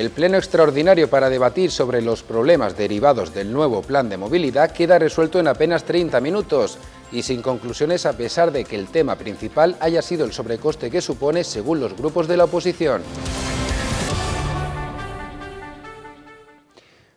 El pleno extraordinario para debatir sobre los problemas derivados del nuevo plan de movilidad queda resuelto en apenas 30 minutos y sin conclusiones a pesar de que el tema principal haya sido el sobrecoste que supone según los grupos de la oposición.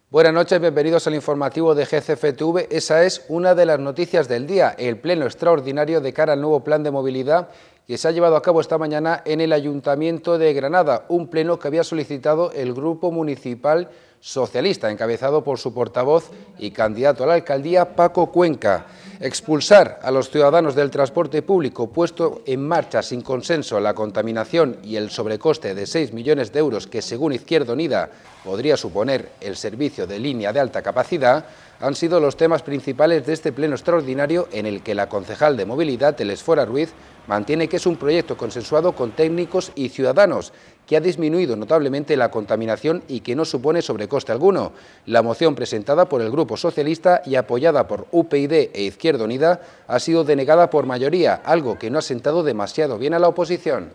Buenas noches, bienvenidos al informativo de GCFTV. Esa es una de las noticias del día, el pleno extraordinario de cara al nuevo plan de movilidad que se ha llevado a cabo esta mañana en el Ayuntamiento de Granada, un pleno que había solicitado el Grupo Municipal socialista, encabezado por su portavoz y candidato a la alcaldía, Paco Cuenca. Expulsar a los ciudadanos del transporte público, puesto en marcha sin consenso la contaminación y el sobrecoste de 6 millones de euros que, según Izquierda Unida, podría suponer el servicio de línea de alta capacidad, han sido los temas principales de este pleno extraordinario en el que la concejal de movilidad, Telesfora Ruiz, mantiene que es un proyecto consensuado con técnicos y ciudadanos que ha disminuido notablemente la contaminación y que no supone sobrecoste alguno. La moción presentada por el Grupo Socialista y apoyada por UPyD e Izquierda Unida ha sido denegada por mayoría, algo que no ha sentado demasiado bien a la oposición.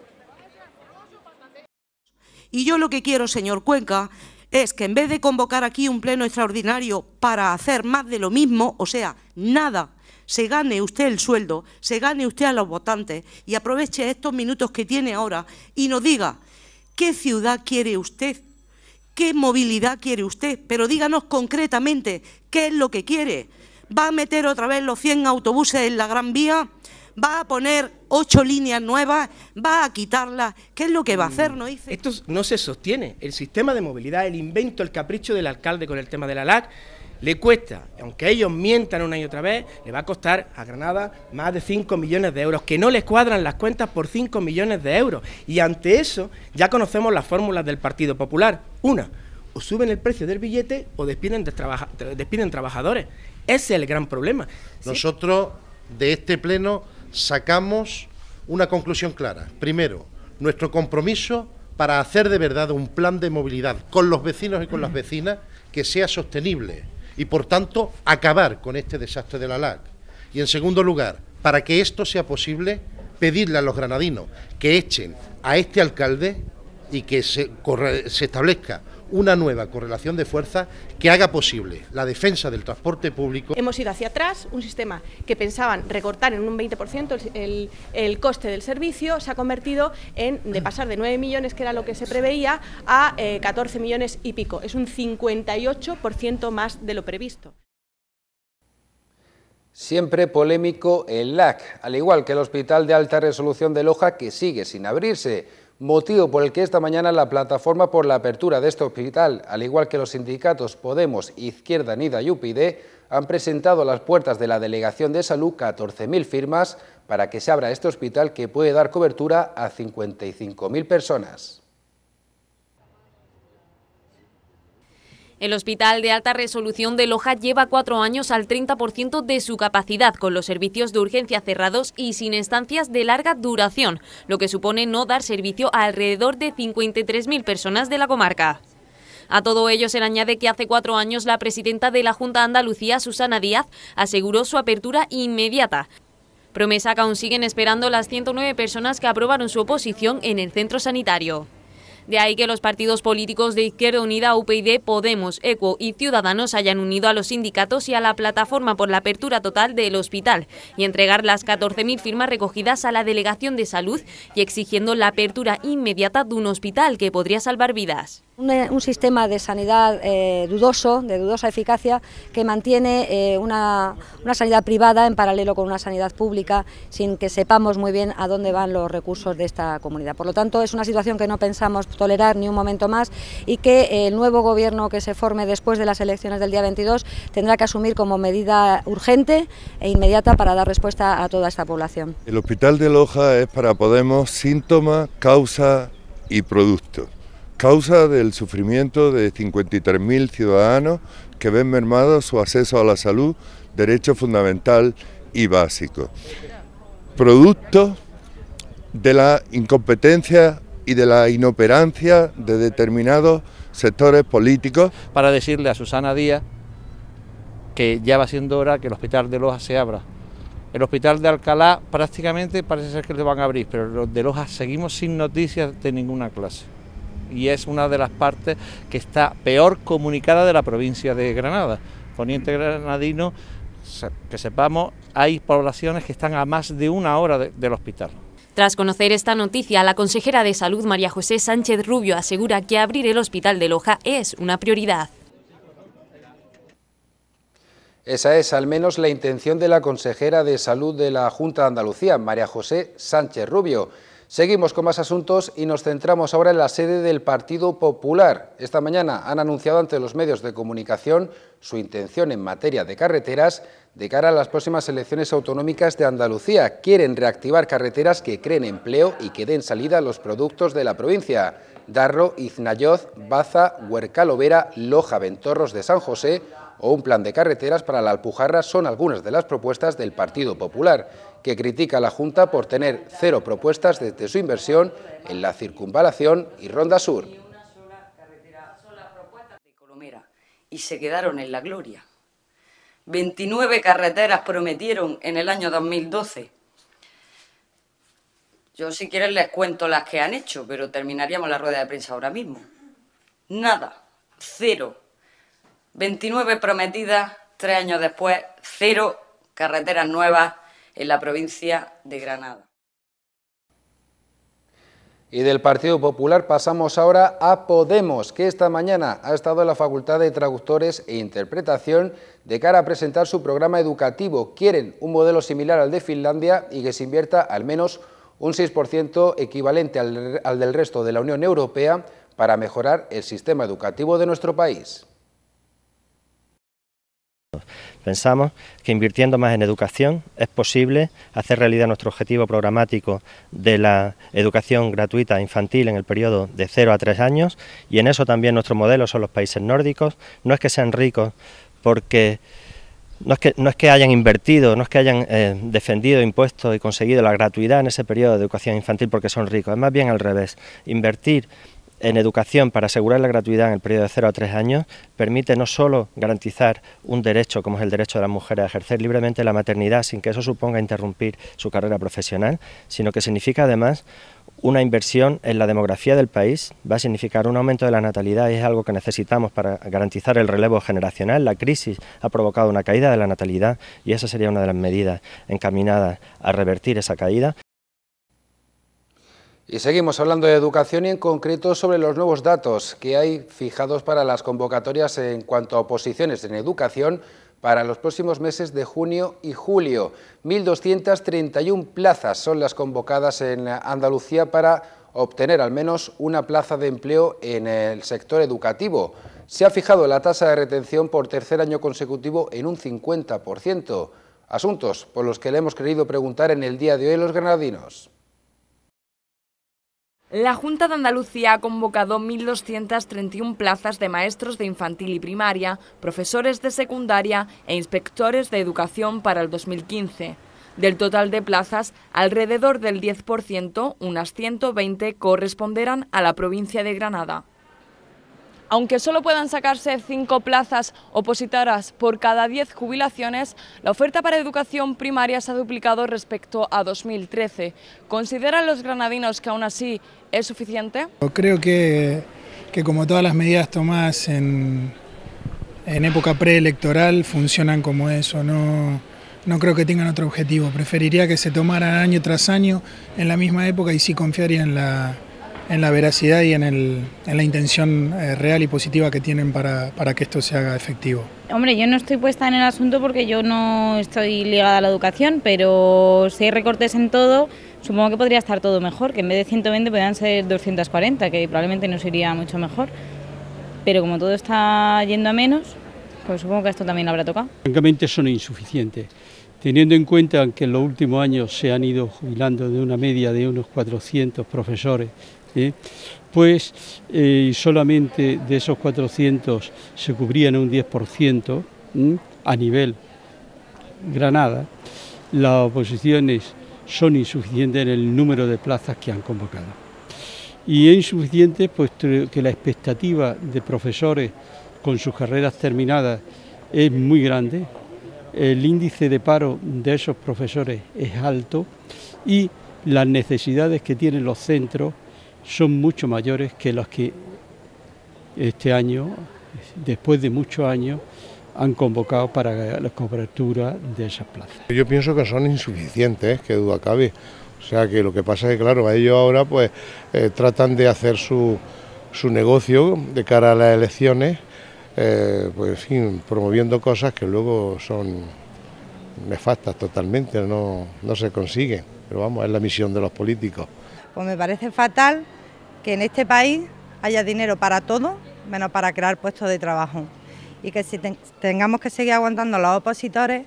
Y yo lo que quiero, señor Cuenca, es que en vez de convocar aquí un pleno extraordinario para hacer más de lo mismo, o sea, nada, se gane usted el sueldo, se gane usted a los votantes y aproveche estos minutos que tiene ahora y nos diga ¿Qué ciudad quiere usted? ¿Qué movilidad quiere usted? Pero díganos concretamente qué es lo que quiere. ¿Va a meter otra vez los 100 autobuses en la Gran Vía? ¿Va a poner ocho líneas nuevas? ¿Va a quitarlas? ¿Qué es lo que va a hacer? No mm, dice. Esto no se sostiene. El sistema de movilidad, el invento, el capricho del alcalde con el tema de la LAC le cuesta, aunque ellos mientan una y otra vez, le va a costar a Granada más de 5 millones de euros, que no les cuadran las cuentas por 5 millones de euros. Y ante eso ya conocemos las fórmulas del Partido Popular. Una, o suben el precio del billete o despiden, despiden trabajadores. Ese es el gran problema. Nosotros de este pleno sacamos una conclusión clara. Primero, nuestro compromiso para hacer de verdad un plan de movilidad con los vecinos y con las vecinas que sea sostenible y, por tanto, acabar con este desastre de la LAC. Y, en segundo lugar, para que esto sea posible, pedirle a los granadinos que echen a este alcalde y que se, establezca una nueva correlación de fuerza que haga posible la defensa del transporte público. Hemos ido hacia atrás, un sistema que pensaban recortar en un 20% el, coste del servicio se ha convertido en de pasar de 9 millones, que era lo que se preveía, a 14 eh, millones y pico. Es un 58% más de lo previsto. Siempre polémico el LAC, al igual que el Hospital de Alta Resolución de Loja, que sigue sin abrirse motivo por el que esta mañana la plataforma por la apertura de este hospital, al igual que los sindicatos Podemos, Izquierda Nida y UPyD, han presentado a las puertas de la Delegación de Salud 14.000 firmas para que se abra este hospital que puede dar cobertura a 55.000 personas. El Hospital de Alta Resolución de Loja lleva cuatro años al 30% de su capacidad, con los servicios de urgencia cerrados y sin estancias de larga duración, lo que supone no dar servicio a alrededor de 53.000 personas de la comarca. A todo ello se le añade que hace cuatro años la presidenta de la Junta Andalucía, Susana Díaz, aseguró su apertura inmediata. Promesa que aún siguen esperando las 109 personas que aprobaron su oposición en el centro sanitario. De ahí que los partidos políticos de Izquierda Unida, UPyD, Podemos, ECO y Ciudadanos hayan unido a los sindicatos y a la plataforma por la apertura total del hospital y entregar las 14.000 firmas recogidas a la Delegación de Salud y exigiendo la apertura inmediata de un hospital que podría salvar vidas un sistema de sanidad eh, dudoso, de dudosa eficacia, que mantiene eh, una, una, sanidad privada en paralelo con una sanidad pública, sin que sepamos muy bien a dónde van los recursos de esta comunidad. Por lo tanto, es una situación que no pensamos tolerar ni un momento más y que eh, el nuevo gobierno que se forme después de las elecciones del día 22 tendrá que asumir como medida urgente e inmediata para dar respuesta a toda esta población. El hospital de Loja es para Podemos síntoma, causa y producto causa del sufrimiento de 53.000 ciudadanos que ven mermado su acceso a la salud, derecho fundamental y básico. Producto de la incompetencia y de la inoperancia de determinados sectores políticos. Para decirle a Susana Díaz que ya va siendo hora que el hospital de Loja se abra. El hospital de Alcalá prácticamente parece ser que lo van a abrir, pero los de Loja seguimos sin noticias de ninguna clase y es una de las partes que está peor comunicada de la provincia de Granada. Poniente Granadino, que sepamos, hay poblaciones que están a más de una hora del hospital. Tras conocer esta noticia, la consejera de Salud María José Sánchez Rubio asegura que abrir el hospital de Loja es una prioridad. Esa es al menos la intención de la consejera de Salud de la Junta de Andalucía, María José Sánchez Rubio. Seguimos con más asuntos y nos centramos ahora en la sede del Partido Popular. Esta mañana han anunciado ante los medios de comunicación su intención en materia de carreteras de cara a las próximas elecciones autonómicas de Andalucía. Quieren reactivar carreteras que creen empleo y que den salida a los productos de la provincia. Darro, Iznayoz, Baza, Huercalovera, Loja, Ventorros de San José o un plan de carreteras para la Alpujarra son algunas de las propuestas del Partido Popular que critica a la Junta por tener cero propuestas desde su inversión en la circunvalación y Ronda Sur. Y se quedaron en la gloria. 29 carreteras prometieron en el año 2012. Yo si quieren les cuento las que han hecho, pero terminaríamos la rueda de prensa ahora mismo. Nada, cero. 29 prometidas, tres años después, cero carreteras nuevas, en la provincia de Granada. Y del Partido Popular pasamos ahora a Podemos, que esta mañana ha estado en la Facultad de Traductores e Interpretación de cara a presentar su programa educativo. Quieren un modelo similar al de Finlandia y que se invierta al menos un 6% equivalente al, al del resto de la Unión Europea para mejorar el sistema educativo de nuestro país. Pensamos que invirtiendo más en educación es posible hacer realidad nuestro objetivo programático de la educación gratuita infantil en el periodo de 0 a 3 años y en eso también nuestro modelo son los países nórdicos. No es que sean ricos porque no es, que, no es que hayan invertido, no es que hayan eh, defendido impuesto y conseguido la gratuidad en ese periodo de educación infantil porque son ricos, es más bien al revés. Invertir en educación para asegurar la gratuidad en el periodo de 0 a 3 años permite no solo garantizar un derecho como es el derecho de las mujeres a ejercer libremente la maternidad sin que eso suponga interrumpir su carrera profesional, sino que significa además una inversión en la demografía del país, va a significar un aumento de la natalidad y es algo que necesitamos para garantizar el relevo generacional. La crisis ha provocado una caída de la natalidad y esa sería una de las medidas encaminadas a revertir esa caída. Y seguimos hablando de educación y en concreto sobre los nuevos datos que hay fijados para las convocatorias en cuanto a oposiciones en educación para los próximos meses de junio y julio. 1.231 plazas son las convocadas en Andalucía para obtener al menos una plaza de empleo en el sector educativo. Se ha fijado la tasa de retención por tercer año consecutivo en un 50%. Asuntos por los que le hemos querido preguntar en el día de hoy los granadinos. La Junta de Andalucía ha convocado 1.231 plazas de maestros de infantil y primaria, profesores de secundaria e inspectores de educación para el 2015. Del total de plazas, alrededor del 10%, unas 120, corresponderán a la provincia de Granada. Aunque solo puedan sacarse cinco plazas opositoras por cada 10 jubilaciones, la oferta para educación primaria se ha duplicado respecto a 2013. ¿Consideran los granadinos que aún así es suficiente? creo que, que, como todas las medidas tomadas en, en época preelectoral funcionan como eso, no, no creo que tengan otro objetivo. Preferiría que se tomaran año tras año en la misma época y sí confiaría en la, en la veracidad y en, la intención eh, real y positiva que tienen para, que esto se haga efectivo. Hombre, yo no estoy puesta en el asunto porque yo no estoy ligada a la educación, pero si hay recortes en todo, supongo que podría estar todo mejor, que en vez de 120 puedan ser 240, que probablemente no sería mucho mejor. Pero como todo está yendo a menos, pues supongo que esto también habrá tocado. Francamente son insuficientes. Teniendo en cuenta que en los últimos años se han ido jubilando de una media de unos 400 profesores pues eh, solamente de esos 400 se cubrían un 10% a nivel Granada. Las oposiciones son insuficientes en el número de plazas que han convocado. Y es insuficiente puesto que la expectativa de profesores con sus carreras terminadas es muy grande, el índice de paro de esos profesores es alto y las necesidades que tienen los centros son mucho mayores que los que este año, después de muchos años, han convocado para la cobertura de esas plazas. Yo pienso que son insuficientes, que duda cabe. O sea que lo que pasa es que, claro, ellos ahora pues eh, tratan de hacer su, negocio de cara a las elecciones, eh, pues en fin, promoviendo cosas que luego son nefastas totalmente, no, no se consiguen. Pero vamos, es la misión de los políticos. Pues me parece fatal que en este país haya dinero para todo, menos para crear puestos de trabajo. Y que si tengamos que seguir aguantando los opositores,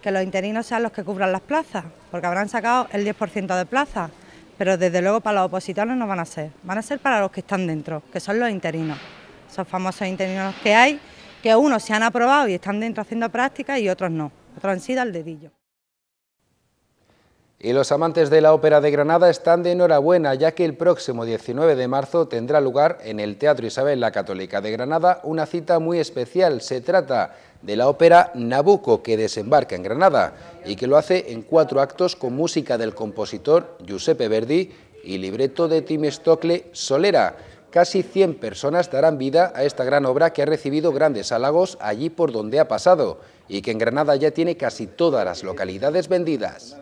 que los interinos sean los que cubran las plazas, porque habrán sacado el 10% de plazas, pero desde luego para los opositores no van a ser, van a ser para los que están dentro, que son los interinos, esos famosos interinos que hay, que unos se han aprobado y están dentro haciendo prácticas y otros no, otros han sido al dedillo. Y los amantes de la Ópera de Granada están de enhorabuena, ya que el próximo 19 de marzo tendrá lugar en el Teatro Isabel la Católica de Granada una cita muy especial. Se trata de la ópera Nabucco, que desembarca en Granada y que lo hace en cuatro actos con música del compositor Giuseppe Verdi y libreto de Tim Stockle Solera. Casi 100 personas darán vida a esta gran obra que ha recibido grandes halagos allí por donde ha pasado y que en Granada ya tiene casi todas las localidades vendidas.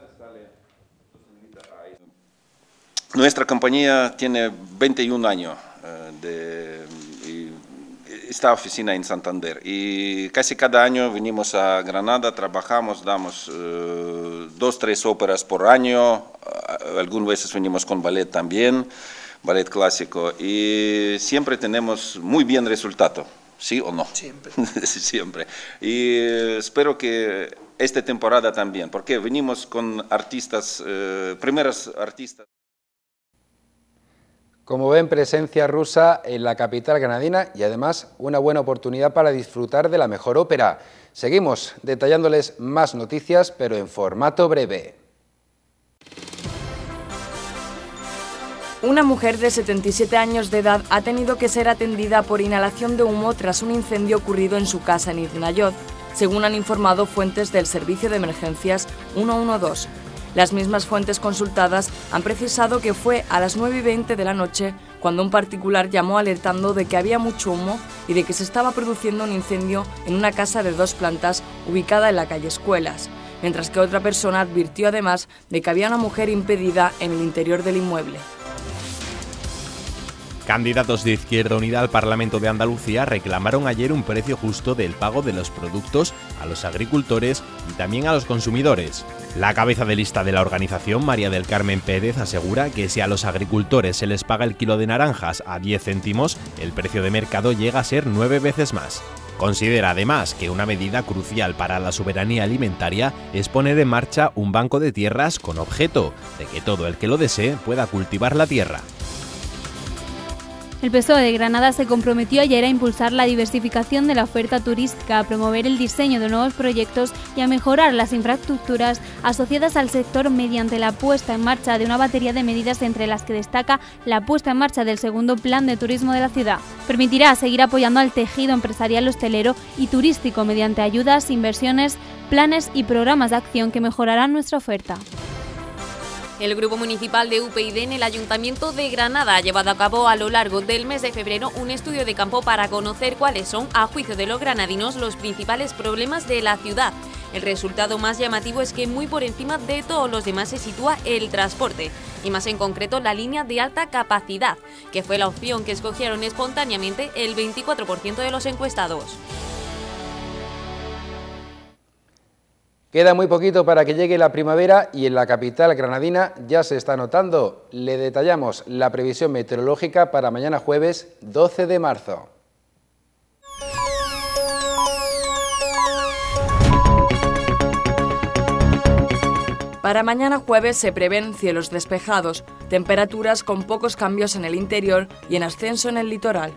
Nuestra compañía tiene 21 años eh, de, esta oficina en Santander y casi cada año venimos a Granada, trabajamos, damos eh, dos, tres óperas por año, algunas veces venimos con ballet también, ballet clásico, y siempre tenemos muy bien resultado, ¿sí o no? Siempre. siempre. Y eh, espero que esta temporada también, porque venimos con artistas, primeras artistas. Como ven, presencia rusa en la capital granadina y además una buena oportunidad para disfrutar de la mejor ópera. Seguimos detallándoles más noticias, pero en formato breve. Una mujer de 77 años de edad ha tenido que ser atendida por inhalación de humo tras un incendio ocurrido en su casa en Iznayot, según han informado fuentes del Servicio de Emergencias 112. Las mismas fuentes consultadas han precisado que fue a las 9 y 20 de la noche cuando un particular llamó alertando de que había mucho humo y de que se estaba produciendo un incendio en una casa de dos plantas ubicada en la calle Escuelas, mientras que otra persona advirtió además de que había una mujer impedida en el interior del inmueble. Candidatos de Izquierda Unida al Parlamento de Andalucía reclamaron ayer un precio justo del pago de los productos a los agricultores y también a los consumidores. La cabeza de lista de la organización, María del Carmen Pérez, asegura que si a los agricultores se les paga el kilo de naranjas a 10 céntimos, el precio de mercado llega a ser nueve veces más. Considera además que una medida crucial para la soberanía alimentaria es poner en marcha un banco de tierras con objeto de que todo el que lo desee pueda cultivar la tierra. El PSOE de Granada se comprometió ayer a impulsar la diversificación de la oferta turística, a promover el diseño de nuevos proyectos y a mejorar las infraestructuras asociadas al sector mediante la puesta en marcha de una batería de medidas entre las que destaca la puesta en marcha del segundo plan de turismo de la ciudad. Permitirá seguir apoyando al tejido empresarial hostelero y turístico mediante ayudas, inversiones, planes y programas de acción que mejorarán nuestra oferta. El Grupo Municipal de UPyD en el Ayuntamiento de Granada ha llevado a cabo a lo largo del mes de febrero un estudio de campo para conocer cuáles son, a juicio de los granadinos, los principales problemas de la ciudad. El resultado más llamativo es que muy por encima de todos los demás se sitúa el transporte, y más en concreto la línea de alta capacidad, que fue la opción que escogieron espontáneamente el 24% de los encuestados. Queda muy poquito para que llegue la primavera y en la capital granadina ya se está notando. Le detallamos la previsión meteorológica para mañana jueves 12 de marzo. Para mañana jueves se prevén cielos despejados, temperaturas con pocos cambios en el interior y en ascenso en el litoral.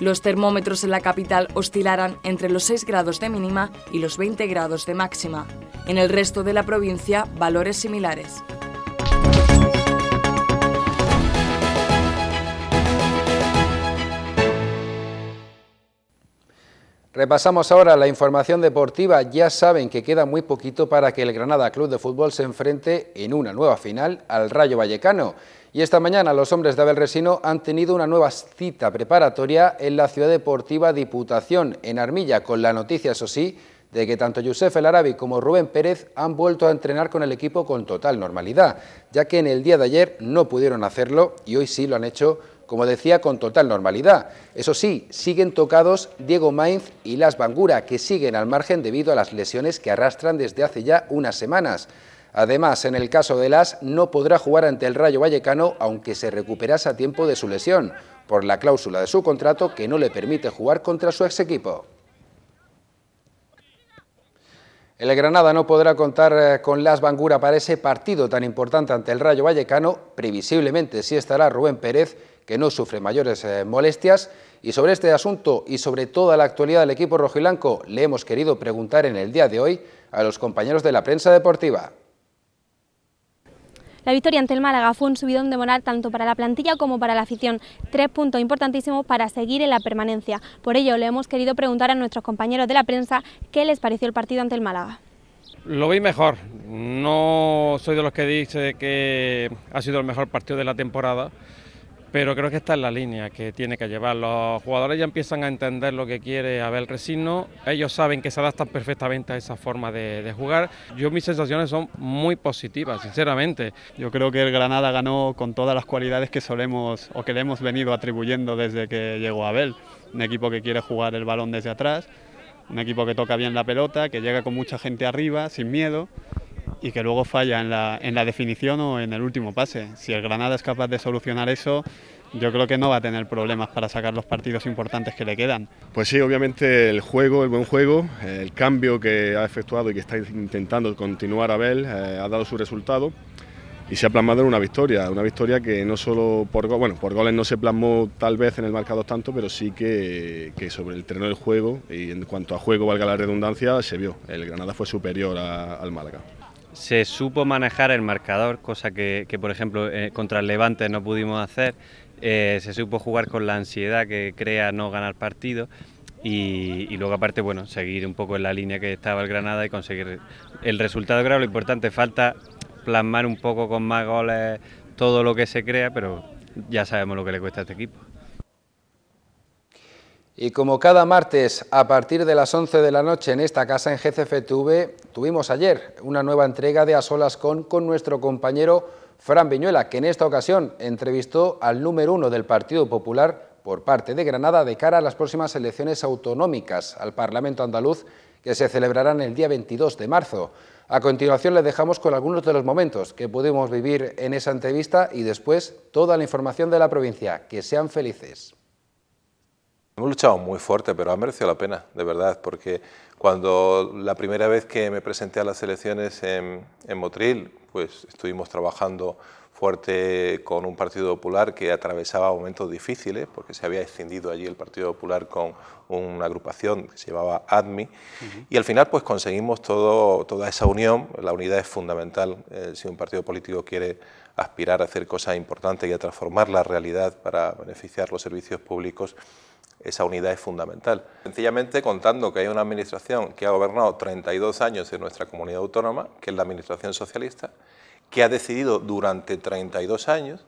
Los termómetros en la capital oscilarán entre los 6 grados de mínima y los 20 grados de máxima. En el resto de la provincia, valores similares. Repasamos ahora la información deportiva. Ya saben que queda muy poquito para que el Granada Club de Fútbol se enfrente en una nueva final al Rayo Vallecano. Y esta mañana los hombres de Abel Resino han tenido una nueva cita preparatoria en la ciudad deportiva Diputación, en Armilla, con la noticia, eso sí, de que tanto Youssef El Arabi como Rubén Pérez han vuelto a entrenar con el equipo con total normalidad, ya que en el día de ayer no pudieron hacerlo y hoy sí lo han hecho, como decía, con total normalidad. Eso sí, siguen tocados Diego Mainz y Las Bangura, que siguen al margen debido a las lesiones que arrastran desde hace ya unas semanas. Además, en el caso de Las, no podrá jugar ante el Rayo Vallecano aunque se recuperase a tiempo de su lesión, por la cláusula de su contrato que no le permite jugar contra su ex equipo. El Granada no podrá contar eh, con Las Bangura para ese partido tan importante ante el Rayo Vallecano. Previsiblemente sí estará Rubén Pérez, que no sufre mayores eh, molestias. Y sobre este asunto y sobre toda la actualidad del equipo rojiblanco, le hemos querido preguntar en el día de hoy a los compañeros de la prensa deportiva. La victoria ante el Málaga fue un subidón de moral tanto para la plantilla como para la afición. Tres puntos importantísimos para seguir en la permanencia. Por ello, le hemos querido preguntar a nuestros compañeros de la prensa qué les pareció el partido ante el Málaga. Lo vi mejor. No soy de los que dice que ha sido el mejor partido de la temporada pero creo que esta es la línea que tiene que llevar. Los jugadores ya empiezan a entender lo que quiere Abel Resino, ellos saben que se adaptan perfectamente a esa forma de, jugar. Yo mis sensaciones son muy positivas, sinceramente. Yo creo que el Granada ganó con todas las cualidades que solemos o que le hemos venido atribuyendo desde que llegó Abel. Un equipo que quiere jugar el balón desde atrás, un equipo que toca bien la pelota, que llega con mucha gente arriba, sin miedo y que luego falla en la, definición o en el último pase. Si el Granada es capaz de solucionar eso, yo creo que no va a tener problemas para sacar los partidos importantes que le quedan. Pues sí, obviamente el juego, el buen juego, el cambio que ha efectuado y que está intentando continuar Abel ver... Eh, ha dado su resultado y se ha plasmado en una victoria, una victoria que no solo por goles, bueno, por goles no se plasmó tal vez en el marcado tanto, pero sí que, sobre el terreno del juego y en cuanto a juego, valga la redundancia, se vio. El Granada fue superior al Málaga se supo manejar el marcador, cosa que, por ejemplo eh, contra el Levante no pudimos hacer, eh, se supo jugar con la ansiedad que crea no ganar partido y, luego aparte bueno seguir un poco en la línea que estaba el Granada y conseguir el resultado grave lo importante, falta plasmar un poco con más goles todo lo que se crea, pero ya sabemos lo que le cuesta a este equipo. Y como cada martes a partir de las 11 de la noche en esta casa en GCFTV, tuvimos ayer una nueva entrega de A Solas con, con nuestro compañero Fran Viñuela, que en esta ocasión entrevistó al número uno del Partido Popular por parte de Granada de cara a las próximas elecciones autonómicas al Parlamento andaluz que se celebrarán el día 22 de marzo. A continuación les dejamos con algunos de los momentos que pudimos vivir en esa entrevista y después toda la información de la provincia. Que sean felices. Hemos luchado muy fuerte, pero ha merecido la pena, de verdad, porque cuando la primera vez que me presenté a las elecciones en, Motril, pues estuvimos trabajando fuerte con un Partido Popular que atravesaba momentos difíciles, porque se había extendido allí el Partido Popular con una agrupación que se llamaba ADMI, y al final pues conseguimos toda esa unión, la unidad es fundamental, eh, si un partido político quiere aspirar a hacer cosas importantes y a transformar la realidad para beneficiar los servicios públicos, esa unidad es fundamental. Sencillamente contando que hay una administración que ha gobernado 32 años en nuestra comunidad autónoma, que es la administración socialista, que ha decidido durante 32 años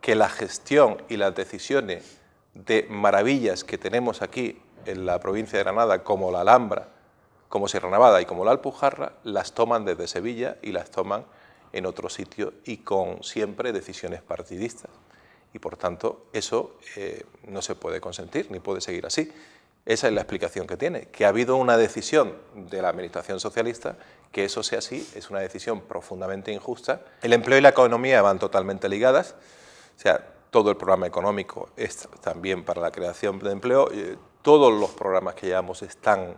que la gestión y las decisiones de maravillas que tenemos aquí en la provincia de Granada, como la Alhambra, como Sierra Nevada y como la Alpujarra, las toman desde Sevilla y las toman en otro sitio y con siempre decisiones partidistas y por tanto eso eh, no se puede consentir ni puede seguir así. Esa es la explicación que tiene, que ha habido una decisión de la Administración socialista, que eso sea así, es una decisión profundamente injusta. El empleo y la economía van totalmente ligadas, o sea, todo el programa económico es también para la creación de empleo, eh, todos los programas que llevamos están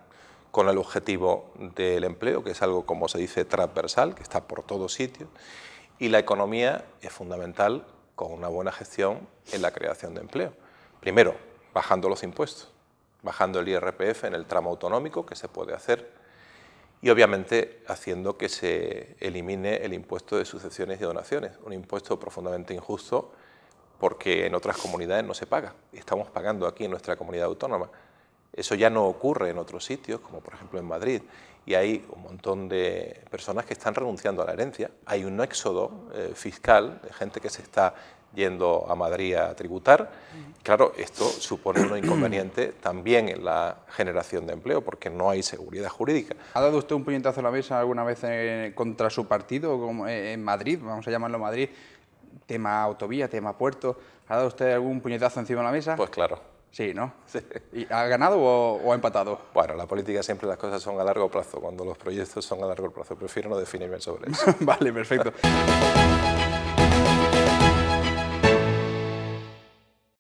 con el objetivo del empleo, que es algo, como se dice, transversal, que está por todos sitios, y la economía es fundamental con una buena gestión en la creación de empleo. Primero, bajando los impuestos, bajando el IRPF en el tramo autonómico, que se puede hacer, y obviamente haciendo que se elimine el impuesto de sucesiones y donaciones, un impuesto profundamente injusto porque en otras comunidades no se paga, y estamos pagando aquí en nuestra comunidad autónoma. Eso ya no ocurre en otros sitios, como por ejemplo en Madrid, y hay un montón de personas que están renunciando a la herencia. Hay un éxodo eh, fiscal de gente que se está yendo a Madrid a tributar. Claro, esto supone un inconveniente también en la generación de empleo, porque no hay seguridad jurídica. ¿Ha dado usted un puñetazo en la mesa alguna vez eh, contra su partido eh, en Madrid, vamos a llamarlo Madrid, tema autovía, tema puerto? ¿Ha dado usted algún puñetazo encima de la mesa? Pues claro. Sí, ¿no? ¿Ha ganado o, o, ha empatado? Bueno, la política siempre las cosas son a largo plazo. Cuando los proyectos son a largo plazo, prefiero no definirme sobre eso. vale, perfecto.